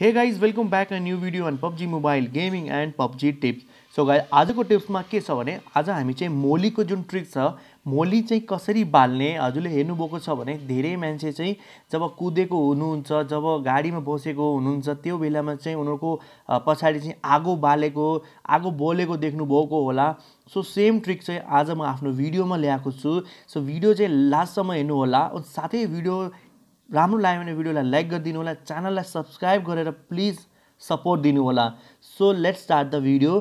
हे guys welcome back a new video on PUBG mobile gaming and PUBG tips so guys आजको टिप्समा के छ भने आज हामी चाहिँ मोलीको जुन ट्रिक छ मोली चाहिँ कसरी बाल्ने हजुरले हेर्नुभएको छ भने धेरै मान्छे चाहिँ जब कुदेको हुनुहुन्छ जब गाडीमा बसेको हुनुहुन्छ त्यो बेलामा चाहिँ उनीहरूको पछाडि चाहिँ आगो बालेको आगो बोलेको देख्नुभएको होला सो सेम ट्रिक चाहिँ आज म आफ्नो भिडियोमा ल्याएको छु सो भिडियो चाहिँ लास्टसम्म हेर्नुहोला साथै भिडियो राम्रो लाग्यो भने भिडियोलाई लाइक गरिदिनु होला च्यानललाई सब्सक्राइब गरेर प्लिज सपोर्ट दिनु होला so let start the video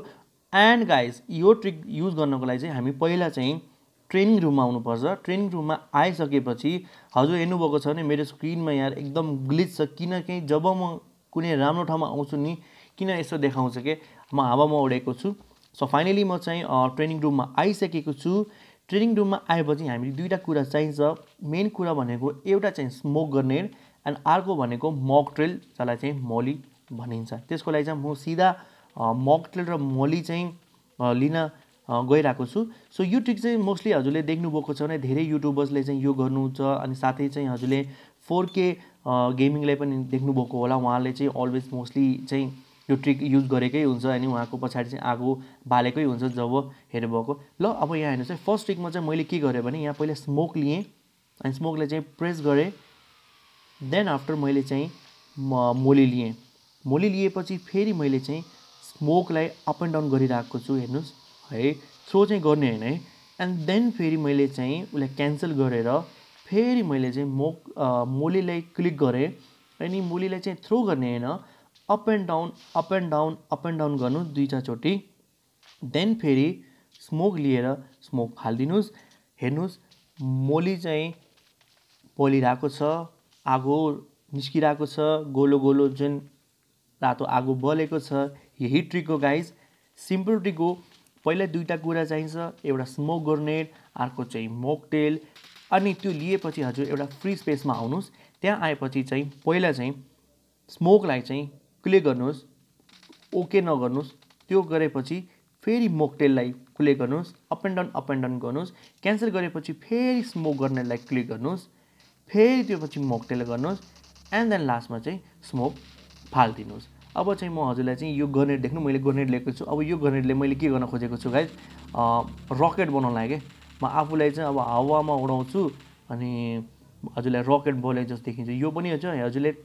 and guys यो ट्रिक युज गर्नको लागि चाहिँ हामी पहिला चाहिँ ट्रेनिङ रुममा आउनुपर्छ ट्रेनिङ रुममा आइसकेपछि हजुर हेर्नुभएको छ भने मेरो स्क्रिनमा यहाँ एकदम ग्लिच छ किनकि जब म कुनै राम्रो ठाउँमा आउँछु नि किन यसो देखाउँछ कि म हावामा उडेको छु सो फाइनली म चाहिँ ट्रेनिङ रुममा आइसकेको छु ट्रेनिङ रुममा आएपछि हामीले दुईवटा कुरा चाहिन्छ मेन कुरा भनेको एउटा चाहिँ स्मोक गर्ने एन्ड अर्को भनेको मक ट्रेल जसलाई चाहिँ मोली भनिन्छ त्यसको लागि चाहिँ म सिधा मक ट्रेल र मोली चाहिँ लिन गइरहेको छु सो यो ट्रिक चाहिँ मोस्टली हजुरले देख्नुभएको छ भने धेरै युट्युबर्सले चाहिँ यो गर्नुहुन्छ अनि साथै चाहिँ हजुरले फोर के गेमिङलाई पनि देख्नुभएको होला उहाँले चाहिँ अलवेज मोस्टली चाहिँ यो ट्रिक युज गरेकै हुन्छ अनि उहाँको पछाडि चाहिँ आगो बालेकै हुन्छ जब हेर्नुभएको ल अब यहाँ हेर्नुहोस् है फर्स्ट ट्रिकमा चाहिँ मैले के गरेँ भने यहाँ पहिला स्मोक लिएँ अनि स्मोकलाई चाहिँ प्रेस गरेँ देन आफ्टर मैले चाहिँ मोली लिएँ मोली लिएपछि फेरि मैले चाहिँ स्मोकलाई अप एन्ड डाउन गरिरहेको छु हेर्नुहोस् है थ्रो चाहिँ गर्ने होइन है एन्ड देन फेरि मैले चाहिँ उसलाई क्यान्सल गरेर फेरि मैले चाहिँ मोक मोलीलाई क्लिक गरेँ अनि मोलीलाई चाहिँ थ्रो गर्ने होइन up and down up and down up and down गर्नु दुईटा चोटि देन फेरि स्मोक लिएर स्मोक फालिदिनुहोस् हेर्नुहोस् मोली चाहिँ पोलिरहेको छ आगो निस्किरहेको छ गोलो गोलो जुन रातो आगो बलेको छ यही ट्रिक हो गाइज सिम्पल ट्रिक हो पहिला दुईवटा कुरा चाहिन्छ एउटा स्मोक गर्नेट अर्को चाहिँ मोकटेल अनि त्यो लिएपछि हजुर एउटा फ्री स्पेसमा आउनुहोस् त्यहाँ आएपछि चाहिँ पहिला चाहिँ स्मोकलाई चाहिँ क्लिक गर्नुहोस् ओके नगर्नुहोस् त्यो गरेपछि फेरि मोकटेललाई क्लिक गर्नुहोस् up and down up and down गर्नुहोस् क्यान्सल गरेपछि फेरि स्मोक गर्नेलाई क्लिक गर्नुहोस् फेरि त्यो पछि मोकटेल गर्नुहोस् एन्ड देन लास्टमा चाहिँ स्मोक फालिदिनुहोस् अब चाहिँ म हजुरलाई चाहिँ यो गर्नेट देख्नु मैले गर्नेट लिएको छु अब यो गर्नेटले मैले के गर्न खोजेको छु गाइज रकेट बनाउनलाई के म आफूलाई चाहिँ अब हावामा उडाउँछु अनि हजुरलाई रकेट बोले जस्तो देखिन्छ यो पनि हजुर हजुरले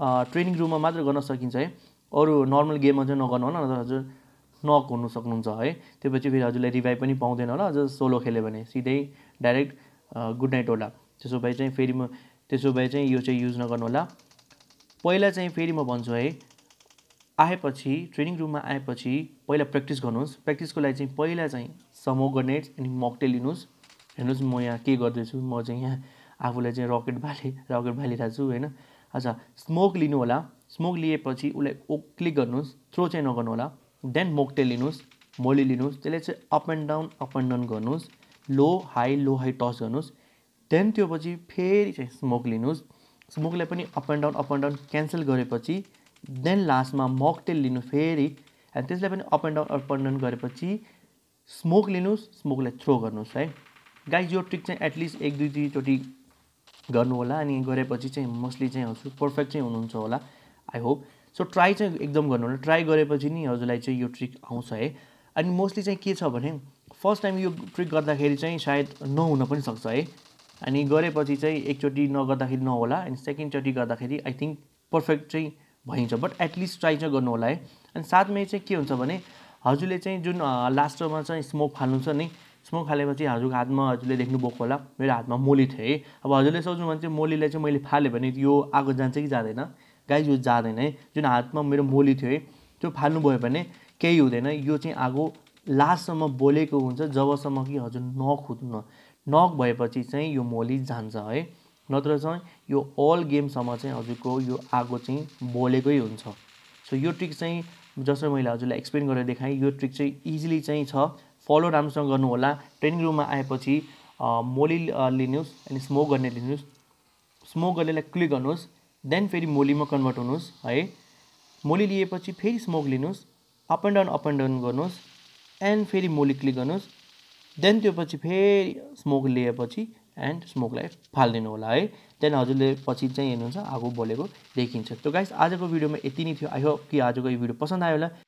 ट्रेनिङ रुममा मात्र गर्न सकिन्छ है अरू नर्मल गेममा चाहिँ नगर्नु होला हजुर नक हुनु सक्नुहुन्छ है त्यो पछि फेरि हजुरलाई रिभाइभ पनि पाउँदैन होला हजुर सोलो खेल्यो भने सिधै डाइरेक्ट गुड नाइट होला त्यसो भए चाहिँ फेरि म त्यसो भए चाहिँ यो चाहिँ युज नगर्नु होला पहिला चाहिँ फेरि म भन्छु है आएपछि ट्रेनिङ रुममा आएपछि पहिला प्र्याक्टिस गर्नुहोस् प्र्याक्टिसको लागि चाहिँ पहिला चाहिँ समो गर्ने अनि मकटे लिनुहोस् हेर्नुहोस् म यहाँ के गर्दैछु म चाहिँ यहाँ आफूलाई चाहिँ रकेट बाले रकेट बालिरहेको छु होइन अच्छा स्मोक लिनु होला स्मोक लिएपछि उसलाई ओ क्लिक गर्नुहोस् थ्रो चाहिँ नगर्नु होला देन मोकटेल लिनुहोस् मोली लिनुहोस् त्यसले चाहिँ up and down up and down गर्नुहोस् low high low high touch गर्नुहोस् देन त्यो पछि फेरि चाहिँ स्मोक लिनुहोस् स्मोकलाई पनि up and down up and down cancel गरेपछि देन लास्टमा मकटेल लिनु फेरि अनि त्यसलाई पनि up and down up and down गरेपछि स्मोक लिनुहोस् स्मोकलाई थ्रो गर्नुहोस् है गाई यो ट्रिक चाहिँ एटलिस्ट एक दुई दुईचोटि गर्नु होला अनि गरेपछि चाहिँ मोस्टली चाहिँ हजुर पर्फेक्ट चाहिँ हुनुहुन्छ होला आई होप सो ट्राई चाहिँ एकदम गर्नु होला ट्राई गरेपछि नि हजुरलाई चाहिँ यो ट्रिक आउँछ है अनि मोस्टली चाहिँ के छ भने फर्स्ट टाइम यो ट्रिक गर्दाखेरि चाहिँ सायद नहुन पनि सक्छ है अनि गरेपछि चाहिँ एकचोटि नगर्दाखेरि नहोला अनि सेकेन्डचोटि गर्दाखेरि आई थिङ्क पर्फेक्ट चाहिँ भइन्छ बट एटलिस्ट ट्राई चाहिँ गर्नु होला है अनि साथमै चाहिँ के हुन्छ भने हजुरले चाहिँ जुन लास्टमा चाहिँ स्मोक फाल्नु छ नि स्मोक फालेपछि हजुरको हातमा हजुरले देख्नुभएको होला मेरो हातमा मोली थियो है अब हजुरले सोच्नु भने चाहिँ मोलीलाई चाहिँ मैले फालेँ भने यो आगो जान्छ कि जाँदैन गाई यो जाँदैन है जुन हातमा मेरो मोली थियो है त्यो फाल्नु फाल्नुभयो भने केही हुँदैन यो चाहिँ आगो लास्टसम्म बोलेको हुन्छ जबसम्म कि हजुर नखुत्नु नक भएपछि चाहिँ यो मोली जान्छ है नत्र चाहिँ यो अल गेमसम्म चाहिँ हजुरको यो आगो चाहिँ बोलेकै हुन्छ सो यो ट्रिक चाहिँ जसरी मैले हजुरलाई एक्सप्लेन गरेर देखाएँ यो ट्रिक चाहिँ इजिली चाहिँ छ फलो राम्रोसँग गर्नुहोला ट्रेनिङ रुममा आएपछि मोली लिनुहोस् अनि स्मोक गर्ने लिनुहोस् स्मोक गर्नेलाई क्लिक गर्नुहोस् देन फेरि मोलीमा कन्भर्ट हुनुहोस् है मोली लिएपछि फेरि स्मोक लिनुहोस् up and down up and down गर्नुहोस् एन्ड फेरि मोली क्लिक गर्नुहोस् देन त्यो पछि फेरि स्मोक लिएपछि एन्ड स्मोकलाई फालिदिनु होला है त्यहाँदेखि हजुरले पछि चाहिँ हेर्नुहुन्छ आगो बोलेको देखिन्छ त्यो गाइस आजको भिडियोमा यति नै थियो आई होप कि आजको यो भिडियो पसन्द आयो होला